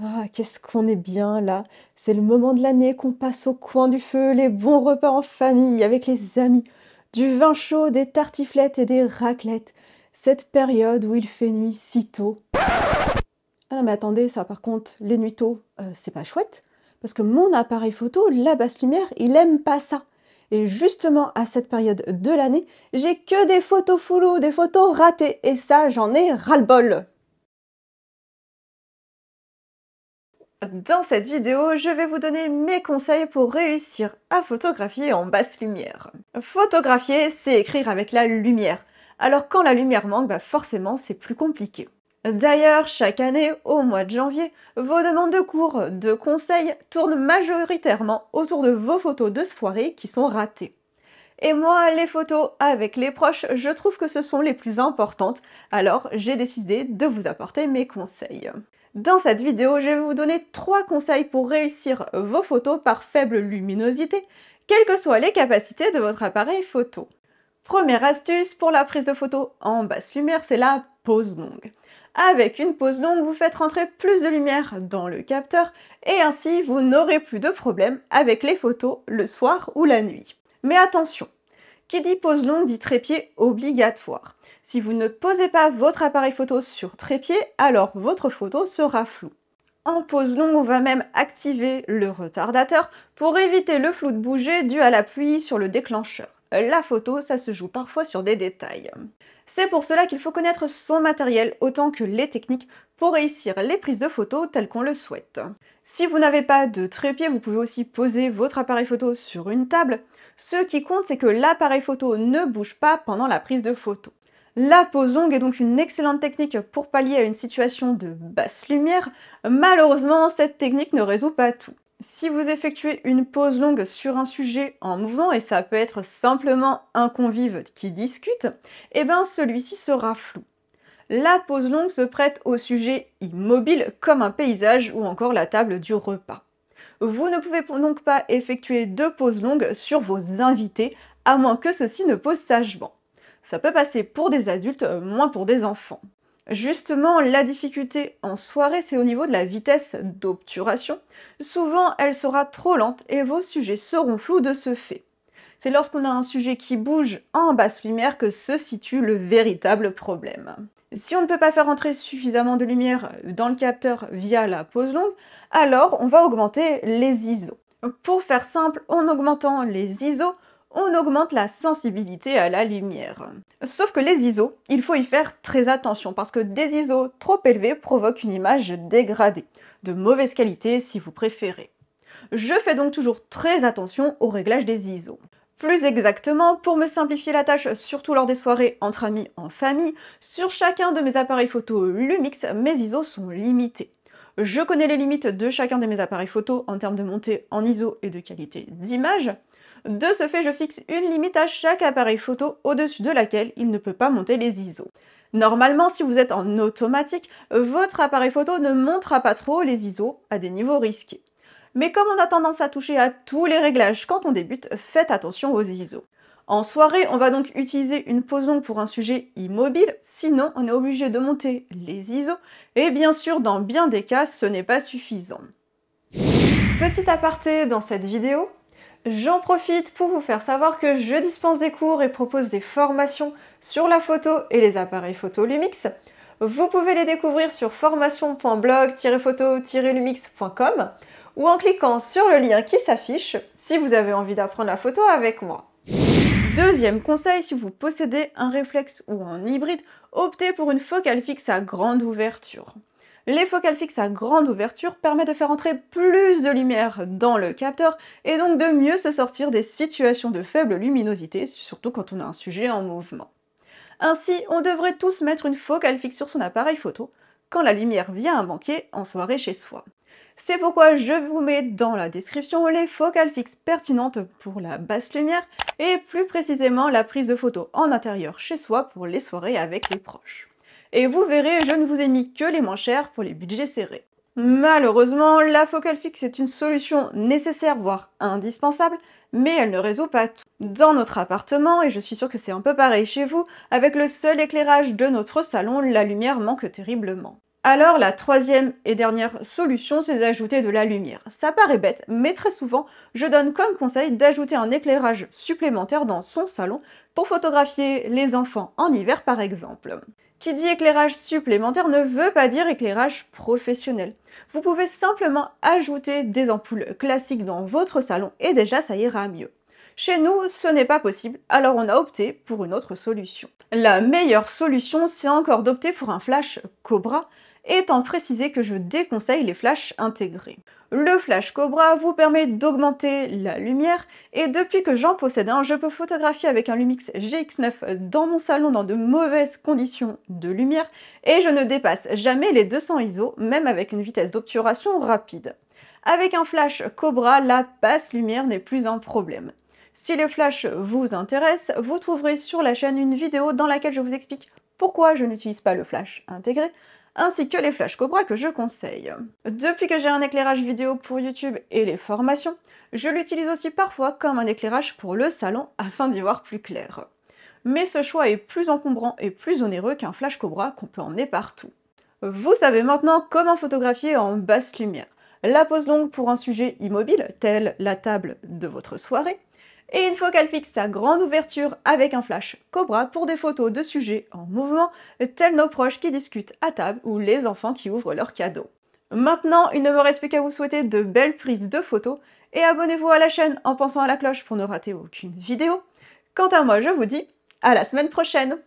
Ah, qu'est-ce qu'on est bien là C'est le moment de l'année qu'on passe au coin du feu, les bons repas en famille, avec les amis, du vin chaud, des tartiflettes et des raclettes. Cette période où il fait nuit si tôt. Ah non mais attendez, ça par contre, les nuits tôt, euh, c'est pas chouette. Parce que mon appareil photo, la basse lumière, il aime pas ça. Et justement à cette période de l'année, j'ai que des photos foulou, des photos ratées. Et ça, j'en ai ras-le-bol. Dans cette vidéo, je vais vous donner mes conseils pour réussir à photographier en basse lumière. Photographier, c'est écrire avec la lumière. Alors quand la lumière manque, bah forcément c'est plus compliqué. D'ailleurs, chaque année, au mois de janvier, vos demandes de cours, de conseils tournent majoritairement autour de vos photos de soirée qui sont ratées. Et moi, les photos avec les proches, je trouve que ce sont les plus importantes, alors j'ai décidé de vous apporter mes conseils. Dans cette vidéo, je vais vous donner 3 conseils pour réussir vos photos par faible luminosité, quelles que soient les capacités de votre appareil photo. Première astuce pour la prise de photo en basse lumière, c'est la pose longue. Avec une pose longue, vous faites rentrer plus de lumière dans le capteur et ainsi vous n'aurez plus de problème avec les photos le soir ou la nuit. Mais attention, qui dit pose longue dit trépied obligatoire. Si vous ne posez pas votre appareil photo sur trépied, alors votre photo sera floue. En pose longue, on va même activer le retardateur pour éviter le flou de bouger dû à la pluie sur le déclencheur. La photo, ça se joue parfois sur des détails. C'est pour cela qu'il faut connaître son matériel autant que les techniques pour réussir les prises de photos telles qu'on le souhaite. Si vous n'avez pas de trépied, vous pouvez aussi poser votre appareil photo sur une table. Ce qui compte, c'est que l'appareil photo ne bouge pas pendant la prise de photo. La pose longue est donc une excellente technique pour pallier à une situation de basse lumière. Malheureusement, cette technique ne résout pas tout. Si vous effectuez une pause longue sur un sujet en mouvement, et ça peut être simplement un convive qui discute, eh ben celui-ci sera flou. La pause longue se prête au sujet immobile comme un paysage ou encore la table du repas. Vous ne pouvez donc pas effectuer deux pauses longues sur vos invités, à moins que ceux-ci ne posent sagement ça peut passer pour des adultes, euh, moins pour des enfants. Justement, la difficulté en soirée, c'est au niveau de la vitesse d'obturation. Souvent, elle sera trop lente et vos sujets seront flous de ce fait. C'est lorsqu'on a un sujet qui bouge en basse lumière que se situe le véritable problème. Si on ne peut pas faire entrer suffisamment de lumière dans le capteur via la pose longue, alors on va augmenter les ISO. Pour faire simple, en augmentant les ISO, on augmente la sensibilité à la lumière. Sauf que les ISO, il faut y faire très attention parce que des ISO trop élevés provoquent une image dégradée, de mauvaise qualité si vous préférez. Je fais donc toujours très attention au réglage des ISO. Plus exactement, pour me simplifier la tâche, surtout lors des soirées entre amis en famille, sur chacun de mes appareils photo Lumix, mes ISO sont limités. Je connais les limites de chacun de mes appareils photo en termes de montée en ISO et de qualité d'image, de ce fait, je fixe une limite à chaque appareil photo au-dessus de laquelle il ne peut pas monter les ISO. Normalement, si vous êtes en automatique, votre appareil photo ne montera pas trop les ISO à des niveaux risqués. Mais comme on a tendance à toucher à tous les réglages quand on débute, faites attention aux ISO. En soirée, on va donc utiliser une pose longue pour un sujet immobile, sinon on est obligé de monter les ISO, et bien sûr, dans bien des cas, ce n'est pas suffisant. Petit aparté dans cette vidéo, J'en profite pour vous faire savoir que je dispense des cours et propose des formations sur la photo et les appareils photo Lumix. Vous pouvez les découvrir sur formation.blog-photo-lumix.com ou en cliquant sur le lien qui s'affiche si vous avez envie d'apprendre la photo avec moi. Deuxième conseil, si vous possédez un réflexe ou un hybride, optez pour une focale fixe à grande ouverture. Les focales fixes à grande ouverture permettent de faire entrer plus de lumière dans le capteur et donc de mieux se sortir des situations de faible luminosité, surtout quand on a un sujet en mouvement. Ainsi, on devrait tous mettre une focale fixe sur son appareil photo quand la lumière vient à manquer en soirée chez soi. C'est pourquoi je vous mets dans la description les focales fixes pertinentes pour la basse lumière et plus précisément la prise de photo en intérieur chez soi pour les soirées avec les proches. Et vous verrez, je ne vous ai mis que les moins chers pour les budgets serrés. Malheureusement, la focale fixe est une solution nécessaire, voire indispensable, mais elle ne résout pas tout. Dans notre appartement, et je suis sûre que c'est un peu pareil chez vous, avec le seul éclairage de notre salon, la lumière manque terriblement. Alors la troisième et dernière solution, c'est d'ajouter de la lumière. Ça paraît bête, mais très souvent, je donne comme conseil d'ajouter un éclairage supplémentaire dans son salon pour photographier les enfants en hiver par exemple. Qui dit éclairage supplémentaire ne veut pas dire éclairage professionnel. Vous pouvez simplement ajouter des ampoules classiques dans votre salon et déjà ça ira mieux. Chez nous, ce n'est pas possible, alors on a opté pour une autre solution. La meilleure solution, c'est encore d'opter pour un flash Cobra, étant précisé que je déconseille les flashs intégrés. Le flash Cobra vous permet d'augmenter la lumière et depuis que j'en possède un, je peux photographier avec un Lumix GX9 dans mon salon dans de mauvaises conditions de lumière et je ne dépasse jamais les 200 ISO, même avec une vitesse d'obturation rapide. Avec un flash Cobra, la basse lumière n'est plus un problème. Si les flashs vous intéressent, vous trouverez sur la chaîne une vidéo dans laquelle je vous explique pourquoi je n'utilise pas le flash intégré, ainsi que les flashs Cobra que je conseille. Depuis que j'ai un éclairage vidéo pour YouTube et les formations, je l'utilise aussi parfois comme un éclairage pour le salon afin d'y voir plus clair. Mais ce choix est plus encombrant et plus onéreux qu'un flash Cobra qu'on peut emmener partout. Vous savez maintenant comment photographier en basse lumière. La pose longue pour un sujet immobile, tel la table de votre soirée, et une fois qu'elle fixe sa grande ouverture avec un flash Cobra pour des photos de sujets en mouvement, tels nos proches qui discutent à table ou les enfants qui ouvrent leurs cadeaux. Maintenant, il ne me reste plus qu'à vous souhaiter de belles prises de photos et abonnez-vous à la chaîne en pensant à la cloche pour ne rater aucune vidéo. Quant à moi, je vous dis à la semaine prochaine